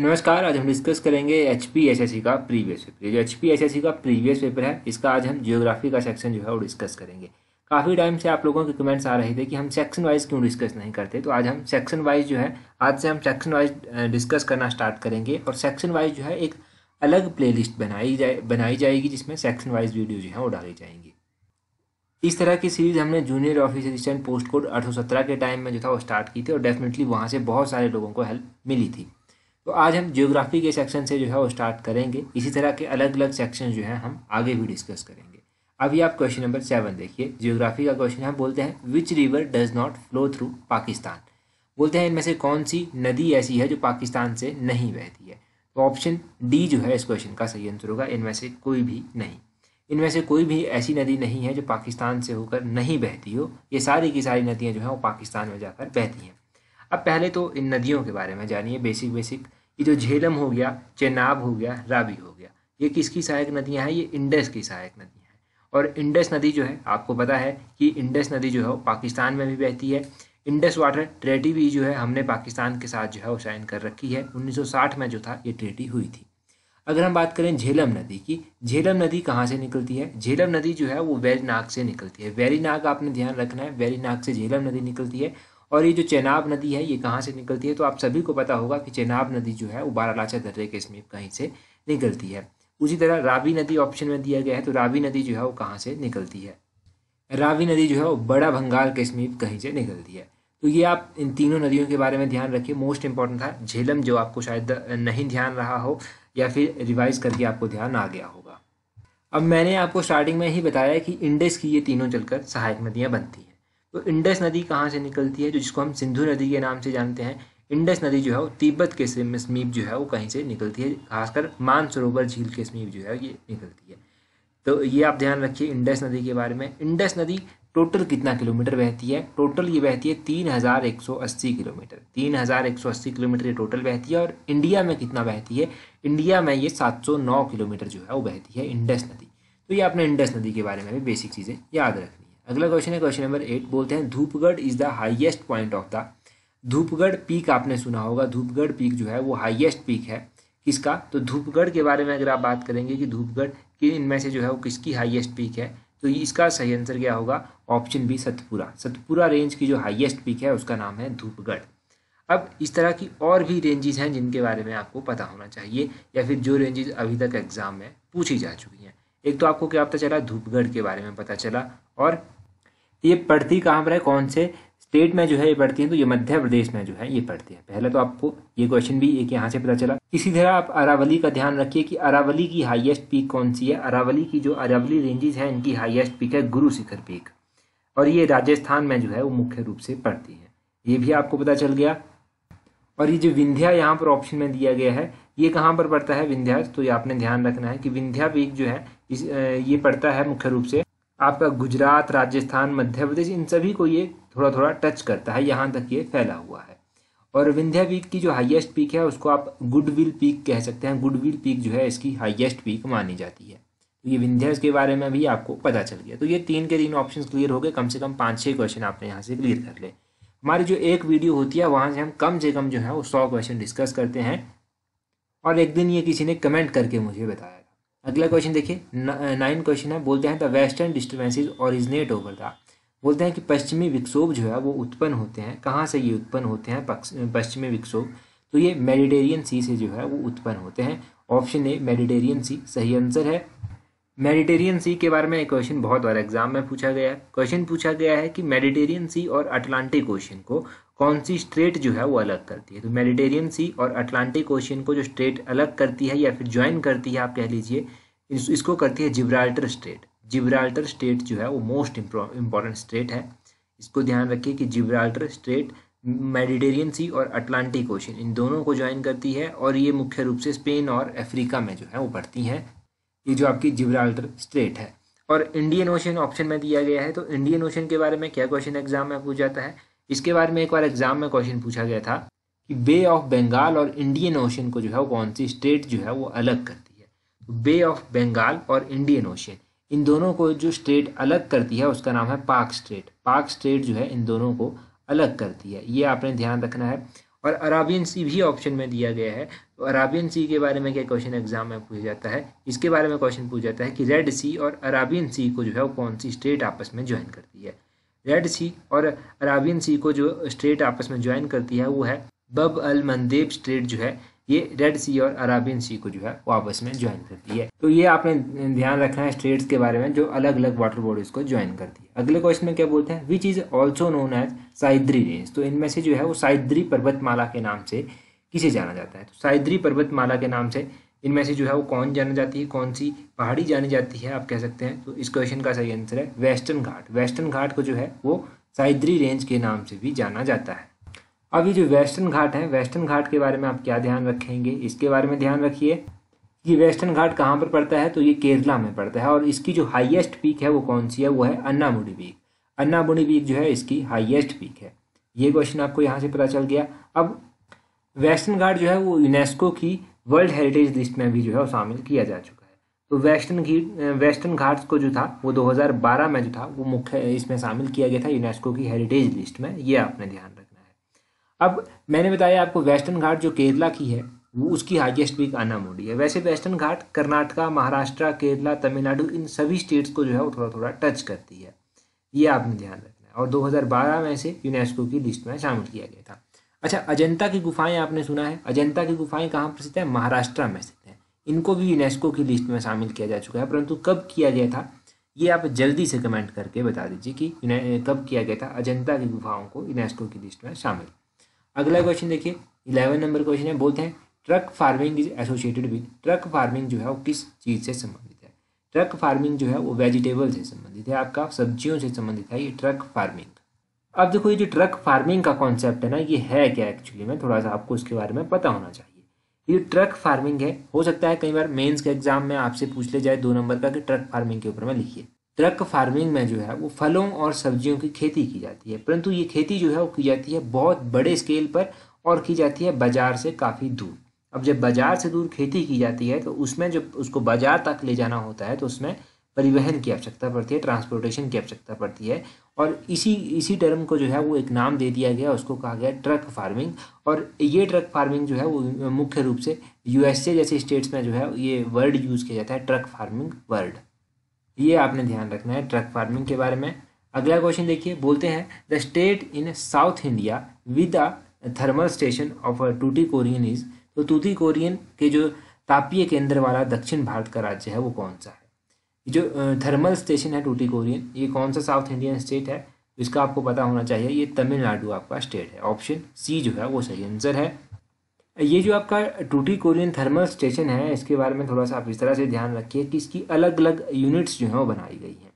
नमस्कार आज हम डिस्कस करेंगे H P S S C का प्रीवियस पेपर जो H P S S C का प्रीवियस पेपर है इसका आज हम जियोग्राफी का सेक्शन जो है वो डिस्कस करेंगे काफ़ी टाइम से आप लोगों के कमेंट्स आ रहे थे कि हम सेक्शन वाइज क्यों डिस्कस नहीं करते तो आज हम सेक्शन वाइज जो है आज से हम सेक्शन वाइज डिस्कस करना स्टार्ट करेंगे और सेक्शन वाइज जो है एक अलग लिस्ट बनाई जाए बनाई जाएगी जिसमें सेक्शन वाइज वीडियो जो है वो डाली जाएंगी इस तरह की सीरीज़ हमने junior office assistant post code सत्रह के टाइम में जो था वो स्टार्ट की थी और डेफिनेटली वहाँ से बहुत सारे लोगों को हेल्प मिली थी तो आज हम जियोग्राफी के सेक्शन से जो है वो स्टार्ट करेंगे इसी तरह के अलग अलग सेक्शन जो है हम आगे भी डिस्कस करेंगे अभी आप क्वेश्चन नंबर सेवन देखिए जियोग्राफी का क्वेश्चन हम बोलते हैं which river does not flow through Pakistan बोलते हैं इनमें से कौन सी नदी ऐसी है जो पाकिस्तान से नहीं बहती है तो ऑप्शन डी जो है इस क्वेश्चन का सही आंसर होगा इनमें से कोई भी नहीं इनमें से कोई भी ऐसी नदी नहीं है जो पाकिस्तान से होकर नहीं बहती हो ये सारी की सारी नदियाँ जो हैं वो पाकिस्तान में जाकर बहती हैं अब पहले तो इन नदियों के बारे में जानिए बेसिक बेसिक ये जो झेलम हो गया चेनाब हो गया रावी हो गया ये किसकी सहायक नदियाँ हैं ये इंडस की सहायक नदियाँ हैं और इंडस नदी जो है आपको पता है कि इंडस नदी जो है वो पाकिस्तान में भी बहती है इंडस वाटर ट्रेटी भी जो है हमने पाकिस्तान के साथ जो है वो साइन कर रखी है 1960 में जो था ये ट्रेटी हुई थी अगर हम बात करें झेलम नदी की झेलम नदी कहाँ से निकलती है झेलम नदी जो है वो वैरीनाग से निकलती है वैरीनाग आपने ध्यान रखना है वैरीनाग से झेलम नदी निकलती है और ये जो चेनाब नदी है ये कहाँ से निकलती है तो आप सभी को पता होगा कि चेनाब नदी जो है वो बारालाचा दर्रे के समीप कहीं से निकलती है उसी तरह रावी नदी ऑप्शन में दिया गया है तो रावी नदी जो है वो कहाँ से निकलती है रावी नदी जो है वो बड़ा भंगाल के समीप कहीं से निकलती है तो ये आप इन तीनों नदियों के बारे में ध्यान रखिए मोस्ट इंपॉर्टेंट था झेलम जो आपको शायद नहीं ध्यान रहा हो या फिर रिवाइज करके आपको ध्यान आ गया होगा अब मैंने आपको स्टार्टिंग में ही बताया कि इंडेक्स की ये तीनों चलकर सहायक नदियाँ बनती हैं तो इंडस नदी कहाँ से निकलती है जो जिसको हम सिंधु नदी के नाम से जानते हैं इंडस नदी जो है वो तिब्बत के समीप जो है वो कहीं से निकलती है खासकर मानसरोवर झील के समीप जो है ये निकलती है तो ये आप ध्यान रखिए इंडस नदी के बारे में इंडस नदी टोटल कितना किलोमीटर बहती है टोटल ये बहती है तीन हज़ार एक सौ अस्सी किलोमीटर तीन हज़ार एक सौ अस्सी किलोमीटर ये टोटल बहती है और इंडिया में कितना बहती है इंडिया में ये सात सौ नौ किलोमीटर जो है वो बहती है इंडस नदी तो ये आपने इंडस नदी के बारे में भी बेसिक चीज़ें याद रखनी अगला क्वेश्चन है क्वेश्चन नंबर एट बोलते हैं Dhupgarh is the highest point of the Dhupgarh peak आपने सुना होगा धूपगढ़ पीक जो है वो हाइएस्ट पीक है किसका तो धूपगढ़ के बारे में अगर आप बात करेंगे कि धूपगढ़ कि इनमें से जो है वो किसकी हाइएस्ट पीक है तो इसका सही आंसर क्या होगा option B Satpura Satpura range की जो हाइएस्ट पीक है उसका नाम है धूपगढ़ अब इस तरह की और भी रेंजेस हैं जिनके बारे में आपको पता होना चाहिए या फिर जो रेंजेस अभी तक एग्जाम में पूछी जा चुकी हैं एक तो आपको क्या पता चला धूपगढ़ के बारे में पता चला और ये पड़ती कहाँ पर है कौन से स्टेट में जो है ये पढ़ती है तो ये मध्य प्रदेश में जो है ये पढ़ती है पहले तो आपको ये क्वेश्चन भी एक यहाँ से पता चला इसी तरह आप अरावली का ध्यान रखिए कि अरावली की हाईएस्ट पीक कौन सी है अरावली की जो अरावली रेंजेस हैं इनकी हाईएस्ट पीक है गुरु शिखर पीक और ये राजस्थान में जो है वो मुख्य रूप से पड़ती है ये भी आपको पता चल गया और ये जो विंध्या यहाँ पर ऑप्शन में दिया गया है ये कहाँ पर पड़ता है विंध्या तो ये आपने ध्यान रखना है कि विंध्या पीक जो है इस ये पड़ता है मुख्य रूप से आपका गुजरात राजस्थान मध्य प्रदेश इन सभी को ये थोड़ा थोड़ा टच करता है यहाँ तक ये फैला हुआ है और विंध्या पीक की जो हाईएस्ट पीक है उसको आप गुडविल पीक कह सकते हैं गुडविल पीक जो है इसकी हाईएस्ट पीक मानी जाती है तो ये विंध्या के बारे में भी आपको पता चल गया तो ये तीन के तीन ऑप्शन क्लियर हो गए कम से कम पाँच छः क्वेश्चन आपने यहाँ से क्लियर कर ले हमारी जो एक वीडियो होती है वहाँ से हम कम से कम जो है वो सौ क्वेश्चन डिस्कस करते हैं और एक दिन ये किसी ने कमेंट करके मुझे बताया अगला क्वेश्चन देखिए नाइन क्वेश्चन है बोलते हैं the western disturbances originate over the बोलते हैं कि पश्चिमी विक्षोभ जो है वो उत्पन्न होते हैं कहाँ से ये उत्पन्न होते हैं पश्चिमी विक्षोभ तो ये मेडिटेरियन सी से जो है वो उत्पन्न होते हैं ऑप्शन ए मेडिटेरियन सी सही आंसर है मेडिटेरियन सी के बारे में क्वेश्चन बहुत बार एग्जाम में पूछा गया है क्वेश्चन पूछा गया है कि मेडिटेरियन सी और अटलांटिक ओशन को कौन सी स्ट्रेट जो है वो अलग करती है तो मेडिटेरियन सी और अटलांटिक ओशियन को जो स्ट्रेट अलग करती है या फिर ज्वाइन करती है आप कह लीजिए इस, इसको करती है जिब्राल्टर स्ट्रेट जिब्राल्टर स्ट्रेट जो है वो मोस्ट इम्पॉर्टेंट स्ट्रेट है इसको ध्यान रखिए कि जिब्राल्टर स्ट्रेट मेडिटेरियन सी और अटलांटिक ओशन इन दोनों को ज्वाइन करती है और ये मुख्य रूप से स्पेन और अफ्रीका में जो है वो पड़ती हैं ये जो आपकी जिब्राल्टर स्ट्रेट है और इंडियन ओशन ऑप्शन में दिया गया है तो इंडियन ओशन के बारे में क्या क्वेश्चन एग्जाम में पूछ जाता है इसके बारे में एक बार एग्जाम में क्वेश्चन पूछा गया था कि बे ऑफ बंगाल और इंडियन ओशन को जो है वो कौन सी स्टेट जो है वो अलग करती है बे ऑफ बंगाल और इंडियन ओशन इन दोनों को जो स्टेट अलग करती है उसका नाम है पाक स्टेट पाक स्टेट जो है इन दोनों को अलग करती है ये आपने ध्यान रखना है और अराबियन सी भी ऑप्शन में दिया गया है तो अराबियन सी के बारे में क्या क्वेश्चन एग्जाम में पूछा जाता है इसके बारे में क्वेश्चन पूछा जाता है कि रेड सी और अराबियन सी को जो है वो कौन सी स्टेट आपस में ज्वाइन करती है रेड सी और अराबियन सी को जो स्ट्रेट आपस में ज्वाइन करती है वो है बब अल मंदेब स्ट्रेट जो है ये रेड सी और अराबियन सी को जो है वो आपस में ज्वाइन करती है तो ये आपने ध्यान रखना है स्ट्रेट्स के बारे में जो अलग अलग वाटर बॉडीज को ज्वाइन करती है अगले क्वेश्चन में क्या बोलते हैं which is also known as Sahyadri range तो इनमें से जो है वो साइद्री पर्वतमाला के नाम से किसे जाना जाता है तो साइद्री पर्वतमाला के नाम से इनमें से जो है वो कौन जानी जाती है कौन सी पहाड़ी जानी जाती है आप कह सकते हैं तो इस क्वेश्चन का सही आंसर है वेस्टर्न घाट वेस्टर्न घाट को जो है वो साइद्री रेंज के नाम से भी जाना जाता है अब ये जो वेस्टर्न घाट है वेस्टर्न घाट के बारे में आप क्या ध्यान रखेंगे इसके बारे में ध्यान रखिए कि वेस्टर्न घाट कहाँ पर पड़ता है तो ये केरला में पड़ता है और इसकी जो हाईएस्ट पीक है वो कौन सी है वो है अन्नामुडी पीक अन्नामुडी पीक जो है इसकी हाईएस्ट पीक है ये क्वेश्चन आपको यहाँ से पता चल गया अब वेस्टर्न घाट जो है वो यूनेस्को की वर्ल्ड हेरिटेज लिस्ट में भी जो है वो शामिल किया जा चुका है तो वेस्टर्न वेस्टर्न घाट्स को जो था वो 2012 में जो था वो मुख्य इसमें शामिल किया गया था यूनेस्को की हेरिटेज लिस्ट में ये आपने ध्यान रखना है अब मैंने बताया आपको वेस्टर्न घाट जो केरला की है वो उसकी हाइएस्ट पीक मोडी है वैसे वेस्टर्न घाट कर्नाटका महाराष्ट्र केरला तमिलनाडु इन सभी स्टेट्स को जो है वो थोड़ा थोड़ा टच करती है ये आपने ध्यान रखना है और 2012 में से यूनेस्को की लिस्ट में शामिल किया गया था अच्छा अजंता की गुफाएं आपने सुना है अजंता की गुफाएं कहाँ प्रसिद्ध है महाराष्ट्र में स्थित है इनको भी यूनेस्को की लिस्ट में शामिल किया जा चुका है परंतु कब किया गया था ये आप जल्दी से कमेंट करके बता दीजिए कि कब किया गया था अजंता की गुफाओं को यूनेस्को की लिस्ट में शामिल अगला क्वेश्चन देखिए इलेवन नंबर क्वेश्चन है बोलते हैं truck farming is associated with truck farming जो है वो किस चीज़ से संबंधित है ट्रक फार्मिंग जो है वो वेजिटेबल से संबंधित है आपका सब्जियों से संबंधित है ये ट्रक फार्मिंग अब देखो ये जो ट्रक फार्मिंग का कॉन्सेप्ट है ना ये है क्या एक्चुअली में थोड़ा सा आपको उसके बारे में पता होना चाहिए ये ट्रक फार्मिंग है हो सकता है कई बार मेंस के एग्जाम में आपसे पूछ ले जाए दो नंबर का कि ट्रक फार्मिंग के ऊपर में लिखिए ट्रक फार्मिंग में जो है वो फलों और सब्जियों की खेती की जाती है परंतु ये खेती जो है वो की जाती है बहुत बड़े स्केल पर और की जाती है बाजार से काफ़ी दूर अब जब बाजार से दूर खेती की जाती है तो उसमें जब उसको बाजार तक ले जाना होता है तो उसमें परिवहन की आवश्यकता पड़ती है ट्रांसपोर्टेशन की आवश्यकता पड़ती है और इसी इसी टर्म को जो है वो एक नाम दे दिया गया उसको कहा गया ट्रक फार्मिंग और ये ट्रक फार्मिंग जो है वो मुख्य रूप से यूएसए जैसे स्टेट्स में जो है ये वर्ड यूज़ किया जाता है ट्रक फार्मिंग वर्ड ये आपने ध्यान रखना है ट्रक फार्मिंग के बारे में अगला क्वेश्चन देखिए बोलते हैं the state in south India with a thermal station of Tuticorin is तो टूटी कोरियन के जो तापीय केंद्र वाला दक्षिण भारत का राज्य है वो कौन सा है जो थर्मल स्टेशन है टूटी कोरियन ये कौन सा साउथ इंडियन स्टेट है इसका आपको पता होना चाहिए ये तमिलनाडु आपका स्टेट है ऑप्शन सी जो है वो सही आंसर है ये जो आपका टूटी कोरियन थर्मल स्टेशन है इसके बारे में थोड़ा सा आप इस तरह से ध्यान रखिए कि इसकी अलग अलग यूनिट्स जो हैं वो बनाई गई हैं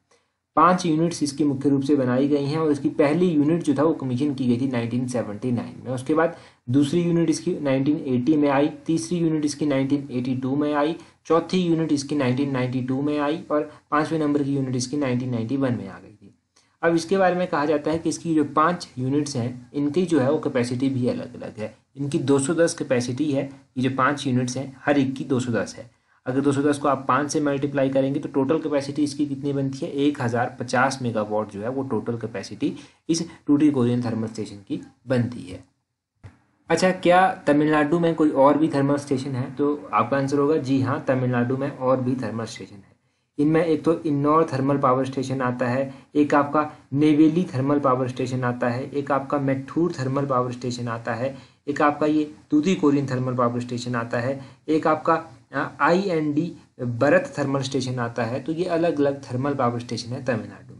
पांच यूनिट्स इसकी मुख्य रूप से बनाई गई हैं और इसकी पहली यूनिट जो था वो कमीशन की गई थी 1979 में उसके बाद दूसरी यूनिट इसकी 1980 में आई तीसरी यूनिट इसकी 1982 में आई चौथी यूनिट इसकी 1992 में आई और पाँचवें नंबर की यूनिट इसकी 1991 में आ गई थी अब इसके बारे में कहा जाता है कि इसकी जो पांच यूनिट्स हैं इनकी जो है वो कैपेसिटी भी अलग अलग है इनकी 210 कैपेसिटी है ये जो पांच यूनिट्स हैं हर एक की 210 है अगर 210 को आप पाँच से मल्टीप्लाई करेंगे तो टोटल कैपेसिटी इसकी कितनी बनती है एक हज़ार पचास मेगावाट जो है वो टोटल कैपेसिटी इस टूटी कोरियन थर्मल स्टेशन की बनती है अच्छा क्या तमिलनाडु में कोई और भी थर्मल स्टेशन है तो आपका आंसर होगा जी हाँ तमिलनाडु में और भी थर्मल स्टेशन है इनमें एक तो इन्नौर थर्मल पावर स्टेशन आता है एक आपका नेवेली थर्मल पावर स्टेशन आता है एक आपका मैठूर थर्मल पावर स्टेशन आता है एक आपका ये तूतीकोरिन थर्मल पावर स्टेशन आता है एक आपका आई एन डी बरत थर्मल स्टेशन आता है तो ये अलग अलग थर्मल पावर स्टेशन है तमिलनाडु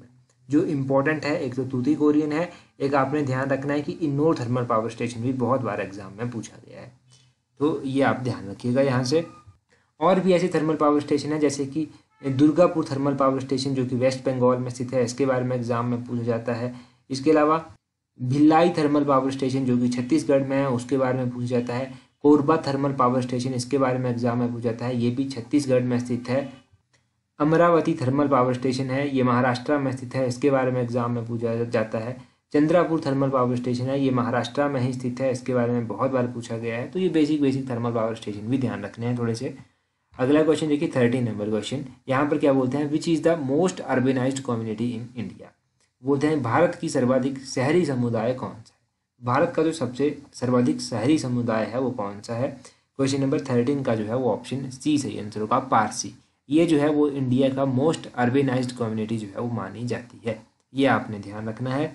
जो इम्पोर्टेंट है एक तो तूती कोरियन है एक आपने ध्यान रखना है कि इन्नौर थर्मल पावर स्टेशन भी बहुत बार एग्जाम में पूछा गया है तो ये आप ध्यान रखिएगा यहाँ से और भी ऐसे थर्मल पावर स्टेशन है जैसे कि दुर्गापुर थर्मल पावर स्टेशन जो कि वेस्ट बंगाल में स्थित है इसके बारे में एग्जाम में पूछा जाता है इसके अलावा भिलाई थर्मल पावर स्टेशन जो कि छत्तीसगढ़ में है उसके बारे में पूछा जाता है कोरबा थर्मल पावर स्टेशन इसके बारे में एग्जाम में पूछा जाता है ये भी छत्तीसगढ़ में स्थित है अमरावती थर्मल पावर स्टेशन है ये महाराष्ट्र में स्थित है इसके बारे में एग्जाम में पूछा जाता है चंद्रापुर थर्मल पावर स्टेशन है ये महाराष्ट्र में ही स्थित है इसके बारे में बहुत बार पूछा गया है तो ये basic basic thermal power station भी ध्यान रखने हैं थोड़े से अगला क्वेश्चन देखिए थर्टीन नंबर क्वेश्चन यहाँ पर क्या बोलते हैं which is the most urbanize community in India बोलते हैं भारत की सर्वाधिक शहरी समुदाय कौन सा है भारत का जो सबसे सर्वाधिक शहरी समुदाय है वो कौन सा है क्वेश्चन नंबर थर्टीन का जो है वो ऑप्शन सी सही आंसर होगा पारसी ये जो है वो इंडिया का मोस्ट अर्बेनाइज कम्युनिटी जो है वो मानी जाती है ये आपने ध्यान रखना है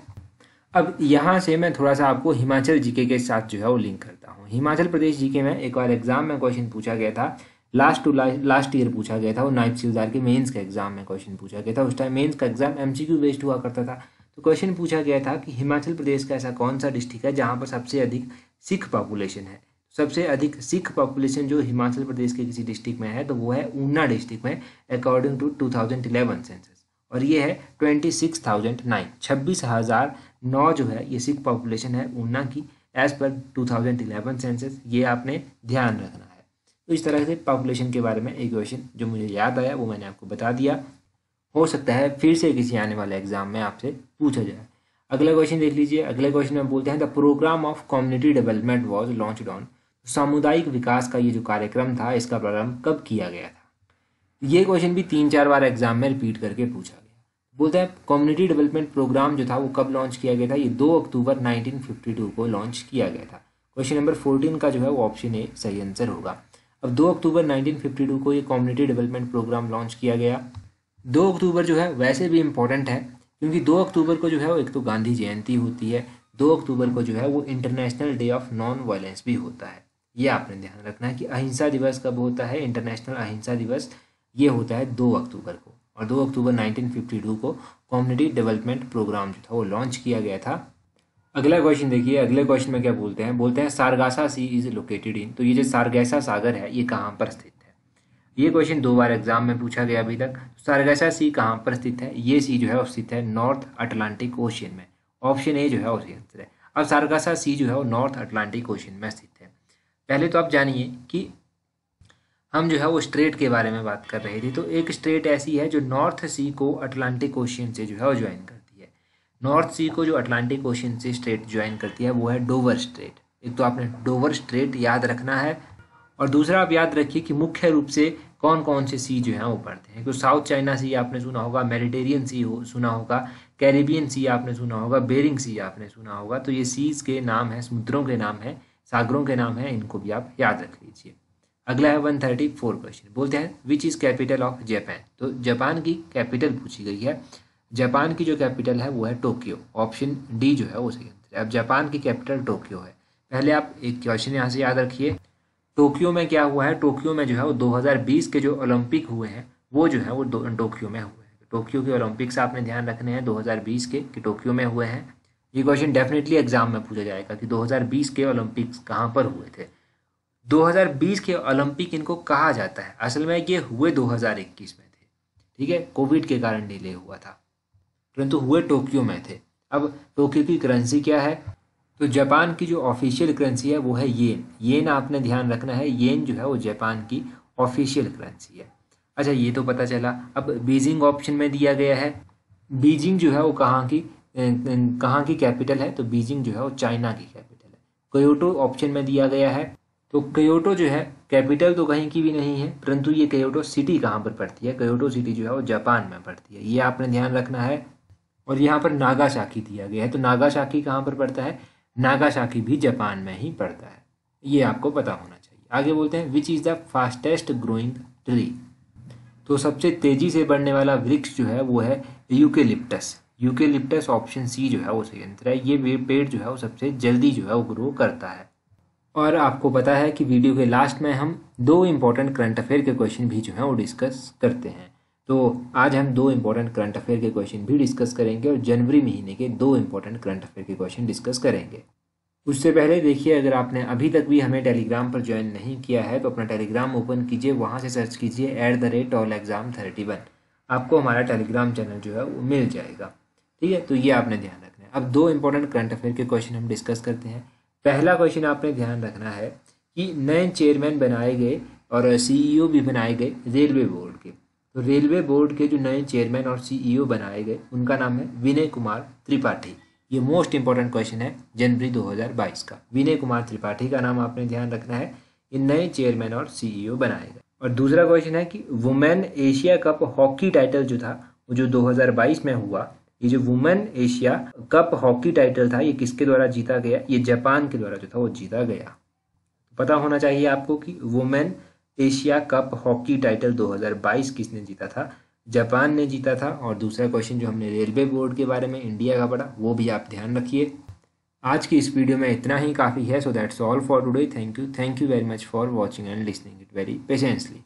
अब यहाँ से मैं थोड़ा सा आपको हिमाचल जीके के साथ जो है वो लिंक करता हूँ हिमाचल प्रदेश जीके में एक बार एग्जाम में क्वेश्चन पूछा गया था last to last last year पूछा गया था वो नाइब सिलदार के मेंस का एग्जाम में क्वेश्चन पूछा गया था उस टाइम मेंस का एग्जाम एमसीक्यू बेस्ड हुआ करता था तो क्वेश्चन पूछा गया था कि हिमाचल प्रदेश का ऐसा कौन सा डिस्ट्रिक्ट है जहाँ पर सबसे अधिक सिख पॉपुलेशन है सबसे अधिक सिख पॉपुलेशन जो हिमाचल प्रदेश के किसी डिस्ट्रिक्ट में है तो वो है ऊना डिस्ट्रिक्ट में अकॉर्डिंग टू 2011 सेंसस और ये है ट्वेंटी सिक्स थाउजेंड नाइन छब्बीस हज़ार नौ जो है ये सिख पॉपुलेशन है ऊना की as per two thousand eleven census ये आपने ध्यान रखना है तो इस तरह से पॉपुलेशन के बारे में एक क्वेश्चन जो मुझे याद आया वो मैंने आपको बता दिया हो सकता है फिर से किसी आने वाले एग्जाम में आपसे पूछा जाए अगला क्वेश्चन देख लीजिए अगले क्वेश्चन में बोलते हैं the programme of community development was launch on सामुदायिक विकास का ये जो कार्यक्रम था इसका प्रारंभ कब किया गया था ये क्वेश्चन भी तीन चार बार एग्जाम में रिपीट करके पूछा गया बोलते हैं कम्युनिटी डेवलपमेंट प्रोग्राम जो था वो कब लॉन्च किया गया था ये दो अक्टूबर 1952 को लॉन्च किया गया था क्वेश्चन नंबर 14 का जो है वो ऑप्शन ए सही आंसर होगा अब दो अक्टूबर नाइनटीन को ये कम्युनिटी डेवलपमेंट प्रोग्राम लॉन्च किया गया दो अक्टूबर जो है वैसे भी इम्पोर्टेंट है क्योंकि दो अक्टूबर को जो है वो एक तो गांधी जयंती होती है दो अक्टूबर को जो है वो international day of non violence भी होता है ये आपने ध्यान रखना है कि अहिंसा दिवस कब होता है इंटरनेशनल अहिंसा दिवस ये होता है दो अक्टूबर को और दो अक्टूबर 1952 को कम्युनिटी डेवलपमेंट प्रोग्राम जो था वो लॉन्च किया गया था अगला क्वेश्चन देखिए अगले क्वेश्चन में क्या बोलते हैं बोलते हैं सारगासा सी इज लोकेटेड इन तो ये जो सारगैसा सागर है ये कहाँ पर स्थित है ये क्वेश्चन दो बार एग्जाम में पूछा गया अभी तक सारगैसा सी कहाँ पर स्थित है ये सी जो है वो स्थित है नॉर्थ अटलांटिक ओशियन में ऑप्शन ए जो है वो स्थित है अब सारगासा सी जो है वो नॉर्थ अटलांटिक ओशियन में स्थित है पहले तो आप जानिए कि हम जो है वो स्ट्रेट के बारे में बात कर रहे थे तो एक स्ट्रेट ऐसी है जो नॉर्थ सी को अटलांटिक ओशियन से जो है वो ज्वाइन करती है नॉर्थ सी को जो अटलांटिक ओशियन से स्ट्रेट ज्वाइन करती है वो है डोवर स्ट्रेट एक तो आपने डोवर स्ट्रेट याद रखना है और दूसरा आप याद रखिए कि मुख्य रूप से कौन कौन से सी जो है वो पढ़ते हैं तो साउथ चाइना सी आपने सुना होगा मेडिटेरियन सी हो सुना होगा कैरेबियन सी आपने सुना होगा बेरिंग सी आपने सुना होगा तो ये सीज के नाम है समुद्रों के नाम है सागरों के नाम है इनको भी आप याद रख लीजिए अगला है वन थर्टी फोर क्वेश्चन बोलते हैं which is capital of Japan तो जापान की कैपिटल पूछी गई है जापान की जो कैपिटल है वो है टोक्यो ऑप्शन डी जो है वो सही आंसर है अब जापान की कैपिटल टोक्यो है पहले आप एक क्वेश्चन यहाँ से याद रखिए टोक्यो में क्या हुआ है टोक्यो में जो है वो 2020 के जो ओलंपिक हुए हैं वो जो है वो टोक्यो में हुए हैं टोक्यो के ओलंपिक्स आपने ध्यान रखने हैं 2020 के कि टोक्यो में हुए हैं ये क्वेश्चन डेफिनेटली एग्जाम में पूछा जाएगा कि 2020 के ओलंपिक्स कहाँ पर हुए थे 2020 के ओलंपिक इनको कहा जाता है असल में ये हुए 2021 में थे ठीक है कोविड के कारण डिले हुआ था परंतु हुए टोक्यो में थे अब टोक्यो की करेंसी क्या है तो जापान की जो ऑफिशियल करेंसी है वो है येन येन आपने ध्यान रखना है येन जो है वो जापान की ऑफिशियल करेंसी है अच्छा ये तो पता चला अब बीजिंग ऑप्शन में दिया गया है बीजिंग जो है वो कहाँ की कहाँ की कैपिटल है तो बीजिंग जो है वो चाइना की कैपिटल है क्योटो ऑप्शन में दिया गया है तो क्योटो जो है कैपिटल तो कहीं की भी नहीं है परंतु ये क्योटो सिटी कहाँ पर पड़ती है क्योटो सिटी जो है वो जापान में पड़ती है ये आपने ध्यान रखना है और यहाँ पर नागासाकी दिया गया है तो नागासाकी कहाँ पर पड़ता है नागासाकी भी जापान में ही पड़ता है ये आपको पता होना चाहिए आगे बोलते हैं which is the fastest growing tree तो सबसे तेज़ी से बढ़ने वाला वृक्ष जो है वो है यूकेलिप्टस यूकेलिप्टस ऑप्शन सी जो है वो सही आंसर है ये पेड़ जो है वो सबसे जल्दी जो है वो ग्रो करता है और आपको पता है कि वीडियो के लास्ट में हम दो इम्पोर्टेंट करंट अफेयर के क्वेश्चन भी जो है वो डिस्कस करते हैं तो आज हम दो इम्पोर्टेंट करंट अफेयर के क्वेश्चन भी डिस्कस करेंगे और जनवरी महीने के दो इम्पोर्टेंट करंट अफेयर के क्वेश्चन डिस्कस करेंगे उससे पहले देखिए अगर आपने अभी तक भी हमें टेलीग्राम पर ज्वाइन नहीं किया है तो अपना टेलीग्राम ओपन कीजिए वहाँ से सर्च कीजिए at the rate all exam thirty one आपको हमारा टेलीग्राम चैनल जो है वो मिल जाएगा ठीक है तो ये आपने ध्यान रखना है अब दो इंपॉर्टेंट करंट अफेयर के क्वेश्चन हम डिस्कस करते हैं पहला क्वेश्चन आपने ध्यान रखना है कि नए चेयरमैन बनाए गए और सीईओ e भी बनाए गए रेलवे बोर्ड के तो रेलवे बोर्ड के जो नए चेयरमैन और सीईओ e बनाए गए उनका नाम है विनय कुमार त्रिपाठी ये मोस्ट इंपॉर्टेंट क्वेश्चन है जनवरी 2022 का विनय कुमार त्रिपाठी का नाम आपने ध्यान रखना है ये नए चेयरमैन और सीईओ e बनाए गए और दूसरा क्वेश्चन है कि women Asia cup hockey title जो था वो जो 2022 में हुआ ये जो women Asia cup hockey title था ये किसके द्वारा जीता गया ये जापान के द्वारा जो था वो जीता गया पता होना चाहिए आपको कि women Asia cup hockey title 2022 किसने जीता था जापान ने जीता था और दूसरा क्वेश्चन जो हमने रेलवे बोर्ड के बारे में इंडिया का पढ़ा वो भी आप ध्यान रखिए आज की इस वीडियो में इतना ही काफ़ी है so that's all for today thank you thank you very much for watching and listening it very patiently